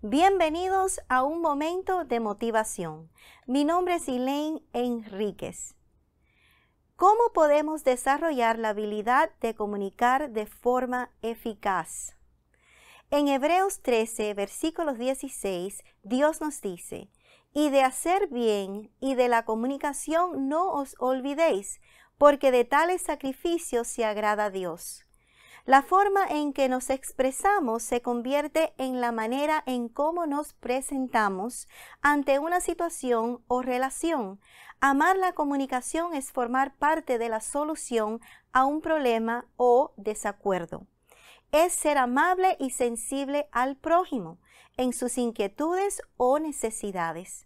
Bienvenidos a un momento de motivación. Mi nombre es Elaine Enríquez. ¿Cómo podemos desarrollar la habilidad de comunicar de forma eficaz? En Hebreos 13, versículos 16, Dios nos dice, y de hacer bien y de la comunicación no os olvidéis, porque de tales sacrificios se agrada a Dios. La forma en que nos expresamos se convierte en la manera en cómo nos presentamos ante una situación o relación. Amar la comunicación es formar parte de la solución a un problema o desacuerdo. Es ser amable y sensible al prójimo en sus inquietudes o necesidades.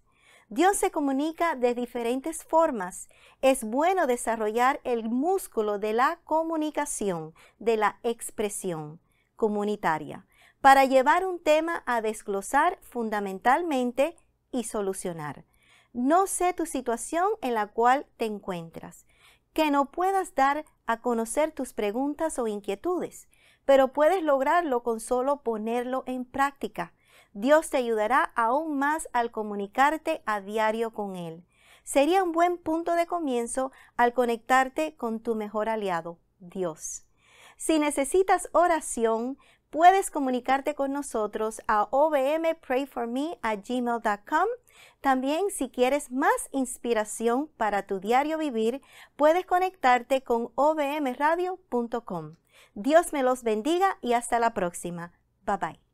Dios se comunica de diferentes formas. Es bueno desarrollar el músculo de la comunicación, de la expresión comunitaria, para llevar un tema a desglosar fundamentalmente y solucionar. No sé tu situación en la cual te encuentras, que no puedas dar a conocer tus preguntas o inquietudes, pero puedes lograrlo con solo ponerlo en práctica Dios te ayudará aún más al comunicarte a diario con Él. Sería un buen punto de comienzo al conectarte con tu mejor aliado, Dios. Si necesitas oración, puedes comunicarte con nosotros a ovmprayforme.gmail.com. También si quieres más inspiración para tu diario vivir, puedes conectarte con ovmradio.com. Dios me los bendiga y hasta la próxima. Bye bye.